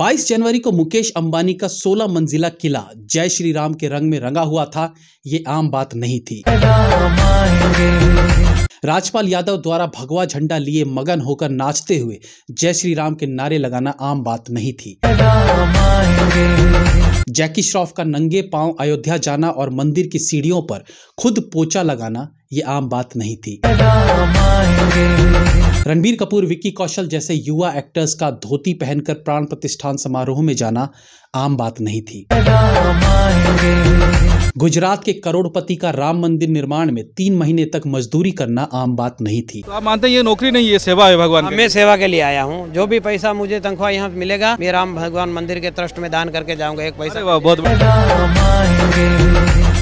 22 जनवरी को मुकेश अंबानी का 16 मंजिला किला जय श्री राम के रंग में रंगा हुआ था ये आम बात नहीं थी राजपाल यादव द्वारा भगवा झंडा लिए मगन होकर नाचते हुए जय श्री राम के नारे लगाना आम बात नहीं थी जैकी श्रॉफ का नंगे पांव अयोध्या जाना और मंदिर की सीढ़ियों पर खुद पोचा लगाना ये आम बात नहीं थी रणबीर कपूर विक्की कौशल जैसे युवा एक्टर्स का धोती पहनकर प्राण प्रतिष्ठान समारोह में जाना आम बात नहीं थी गुजरात के करोड़पति का राम मंदिर निर्माण में तीन महीने तक मजदूरी करना आम बात नहीं थी तो आप मानते हैं ये नौकरी नहीं है सेवा है भगवान मैं सेवा के लिए आया हूँ जो भी पैसा मुझे तनख्वाह यहाँ मिलेगा मैं राम भगवान मंदिर के ट्रस्ट में दान करके जाऊंगा एक पैसा बहुत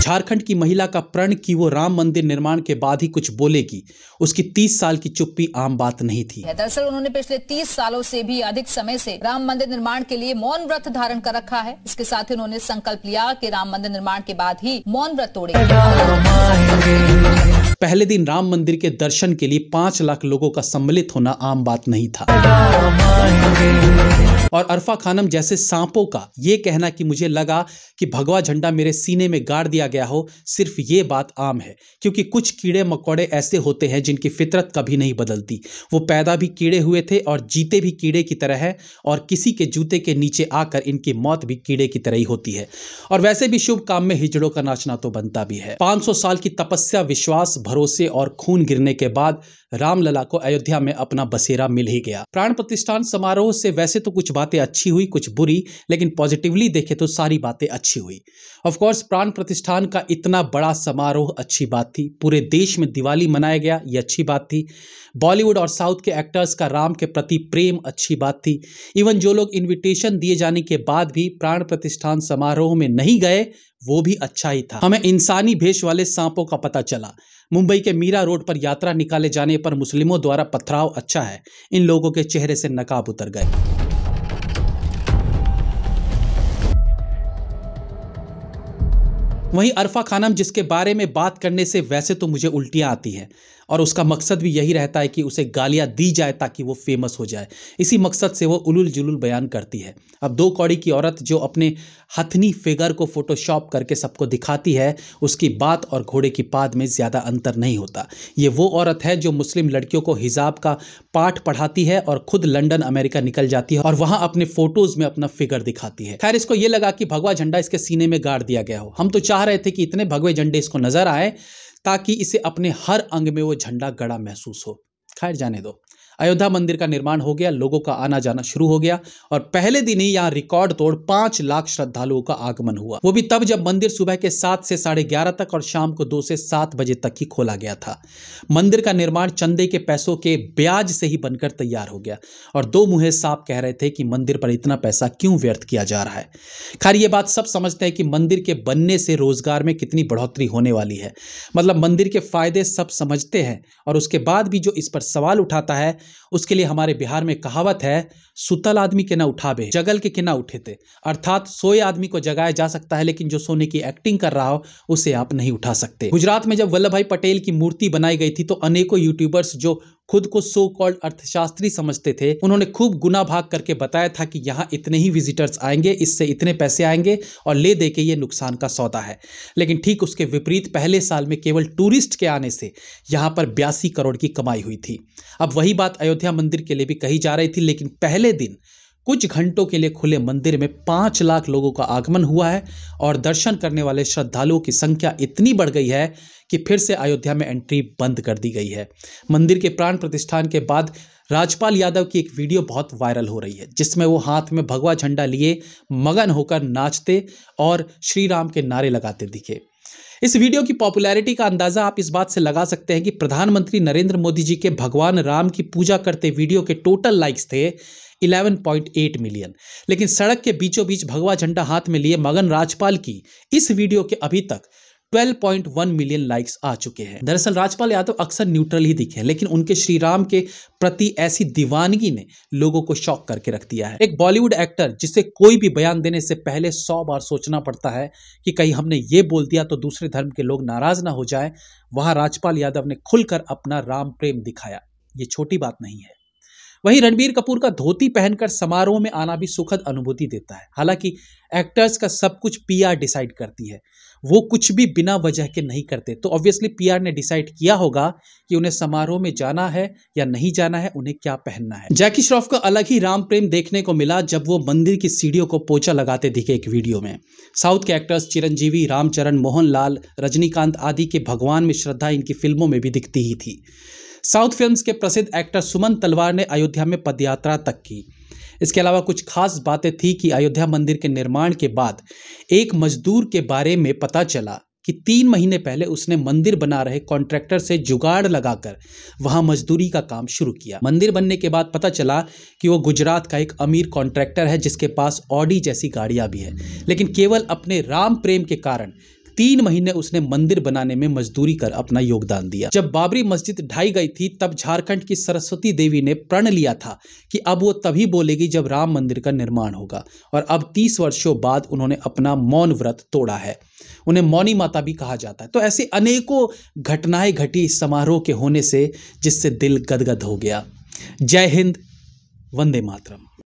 झारखंड की महिला का प्रण कि वो राम मंदिर निर्माण के बाद ही कुछ बोलेगी उसकी 30 साल की चुप्पी आम बात नहीं थी दरअसल उन्होंने पिछले 30 सालों से भी अधिक समय से राम मंदिर निर्माण के लिए मौन व्रत धारण कर रखा है इसके साथ ही उन्होंने संकल्प लिया कि राम मंदिर निर्माण के बाद ही मौन व्रत तोड़े पहले दिन राम मंदिर के दर्शन के लिए पांच लाख लोगों का सम्मिलित होना आम बात नहीं था और अरफा खानम जैसे सांपों का ये कहना कि मुझे लगा कि भगवा झंडा मेरे सीने में गाड़ दिया गया हो सिर्फ ये बात आम है क्योंकि कुछ कीड़े मकोड़े ऐसे होते हैं जिनकी फितरत कभी नहीं बदलती वो पैदा भी कीड़े हुए थे और जीते भी कीड़े की तरह है और किसी के जूते के नीचे आकर इनकी मौत भी कीड़े की तरह ही होती है और वैसे भी शुभ काम में हिजड़ों का नाचना तो बनता भी है पांच साल की तपस्या विश्वास भरोसे और खून गिरने के बाद रामलला को अयोध्या में अपना बसेरा मिल ही गया प्राण प्रतिष्ठान समारोह से वैसे तो कुछ बातें अच्छी हुई कुछ बुरी लेकिन पॉजिटिवली देखे तो सारी बातें अच्छी हुई ऑफकोर्स प्राण प्रतिष्ठान का इतना बड़ा समारोह अच्छी बात थी पूरे देश में दिवाली मनाया गया ये अच्छी बात थी बॉलीवुड और साउथ के एक्टर्स का राम के प्रति प्रेम अच्छी बात थी इवन जो लोग इन्विटेशन दिए जाने के बाद भी प्राण प्रतिष्ठान समारोह में नहीं गए वो भी अच्छा ही था हमें इंसानी भेष वाले सांपों का पता चला मुंबई के मीरा रोड पर यात्रा निकाले जाने पर मुस्लिमों द्वारा पथराव अच्छा है इन लोगों के चेहरे से नकाब उतर गए वहीं अरफा खानम जिसके बारे में बात करने से वैसे तो मुझे उल्टियाँ आती हैं और उसका मकसद भी यही रहता है कि उसे गालियाँ दी जाए ताकि वो फेमस हो जाए इसी मकसद से वो उलुल जुलुल बयान करती है अब दो कौड़ी की औरत जो अपने हथनी फिगर को फोटोशॉप करके सबको दिखाती है उसकी बात और घोड़े की पाद में ज़्यादा अंतर नहीं होता ये वो औरत है जो मुस्लिम लड़कियों को हिजाब का पाठ पढ़ाती है और खुद लंडन अमेरिका निकल जाती है और वहाँ अपने फोटोज़ में अपना फिगर दिखाती है खैर इसको ये लगा कि भगवा झंडा इसके सीने में गाड़ दिया गया हो हम तो चाह चाह रहे थे कि इतने भगवे झंडे इसको नज़र आए ताकि इसे अपने हर अंग में वो झंडा गड़ा महसूस हो खैर जाने दो अयोध्या मंदिर का निर्माण हो गया लोगों का आना जाना शुरू हो गया और पहले दिन ही यहाँ रिकॉर्ड तोड़ पांच लाख श्रद्धालुओं का आगमन हुआ वो भी तब जब मंदिर सुबह के सात से साढ़े ग्यारह तक और शाम को दो से सात बजे तक ही खोला गया था मंदिर का निर्माण चंदे के पैसों के ब्याज से ही बनकर तैयार हो गया और दो मुहे साफ कह रहे थे कि मंदिर पर इतना पैसा क्यों व्यर्थ किया जा रहा है खैर ये बात सब समझते हैं कि मंदिर के बनने से रोजगार में कितनी बढ़ोतरी होने वाली है मतलब मंदिर के फायदे सब समझते हैं और उसके बाद भी जो इस पर सवाल उठाता है उसके लिए हमारे बिहार में कहावत है सुतल आदमी के ना उठावे जगल के के ना उठे थे अर्थात सोए आदमी को जगाया जा सकता है लेकिन जो सोने की एक्टिंग कर रहा हो उसे आप नहीं उठा सकते गुजरात में जब वल्लभ भाई पटेल की मूर्ति बनाई गई थी तो अनेकों यूट्यूबर्स जो खुद को सो कॉल्ड अर्थशास्त्री समझते थे उन्होंने खूब गुना भाग करके बताया था कि यहाँ इतने ही विजिटर्स आएंगे इससे इतने पैसे आएंगे और ले दे के ये नुकसान का सौदा है लेकिन ठीक उसके विपरीत पहले साल में केवल टूरिस्ट के आने से यहाँ पर बयासी करोड़ की कमाई हुई थी अब वही बात अयोध्या मंदिर के लिए भी कही जा रही थी लेकिन पहले दिन कुछ घंटों के लिए खुले मंदिर में पांच लाख लोगों का आगमन हुआ है और दर्शन करने वाले श्रद्धालुओं की संख्या इतनी बढ़ गई है कि फिर से अयोध्या में एंट्री बंद कर दी गई है मंदिर के प्राण प्रतिष्ठान के बाद राजपाल यादव की एक वीडियो बहुत वायरल हो रही है जिसमें वो हाथ में भगवा झंडा लिए मगन होकर नाचते और श्री राम के नारे लगाते दिखे इस वीडियो की पॉपुलैरिटी का अंदाज़ा आप इस बात से लगा सकते हैं कि प्रधानमंत्री नरेंद्र मोदी जी के भगवान राम की पूजा करते वीडियो के टोटल लाइक्स थे 11.8 मिलियन लेकिन सड़क के बीचों बीच भगवा झंडा हाथ में लिए मगन राजपाल की इस वीडियो के अभी तक 12.1 मिलियन लाइक्स आ चुके हैं दरअसल राजपाल यादव अक्सर न्यूट्रल ही दिखे लेकिन उनके श्रीराम के प्रति ऐसी दीवानगी ने लोगों को शॉक करके रख दिया है एक बॉलीवुड एक्टर जिसे कोई भी बयान देने से पहले सौ बार सोचना पड़ता है कि कहीं हमने ये बोल दिया तो दूसरे धर्म के लोग नाराज ना हो जाए वहां राजपाल यादव ने खुलकर अपना राम प्रेम दिखाया ये छोटी बात नहीं है वहीं रणबीर कपूर का धोती पहनकर समारोह में आना भी सुखद अनुभूति देता है हालांकि एक्टर्स का सब कुछ पीआर डिसाइड करती है वो कुछ भी बिना वजह के नहीं करते तो ऑब्वियसली पीआर ने डिसाइड किया होगा कि उन्हें समारोह में जाना है या नहीं जाना है उन्हें क्या पहनना है जैकी श्रॉफ का अलग ही राम प्रेम देखने को मिला जब वो मंदिर की सीढ़ियों को पोचा लगाते दिखे एक वीडियो में साउथ के एक्टर्स चिरंजीवी रामचरण मोहन लाल रजनीकांत आदि के भगवान में श्रद्धा इनकी फिल्मों में भी दिखती ही थी साउथ फिल्म्स के प्रसिद्ध एक्टर सुमन तलवार ने अयोध्या में पदयात्रा तक की इसके अलावा कुछ खास बातें थी कि अयोध्या मंदिर के निर्माण के बाद एक मजदूर के बारे में पता चला कि तीन महीने पहले उसने मंदिर बना रहे कॉन्ट्रैक्टर से जुगाड़ लगाकर वहां मजदूरी का काम शुरू किया मंदिर बनने के बाद पता चला कि वो गुजरात का एक अमीर कॉन्ट्रैक्टर है जिसके पास ऑडी जैसी गाड़ियां भी है लेकिन केवल अपने राम प्रेम के कारण तीन महीने उसने मंदिर बनाने में मजदूरी कर अपना योगदान दिया जब बाबरी मस्जिद ढाई गई थी तब झारखंड की सरस्वती देवी ने प्रण लिया था कि अब वो तभी बोलेगी जब राम मंदिर का निर्माण होगा और अब तीस वर्षों बाद उन्होंने अपना मौन व्रत तोड़ा है उन्हें मौनी माता भी कहा जाता है तो ऐसी अनेकों घटनाएं घटी इस समारोह के होने से जिससे दिल गदगद हो गया जय हिंद वंदे मातरम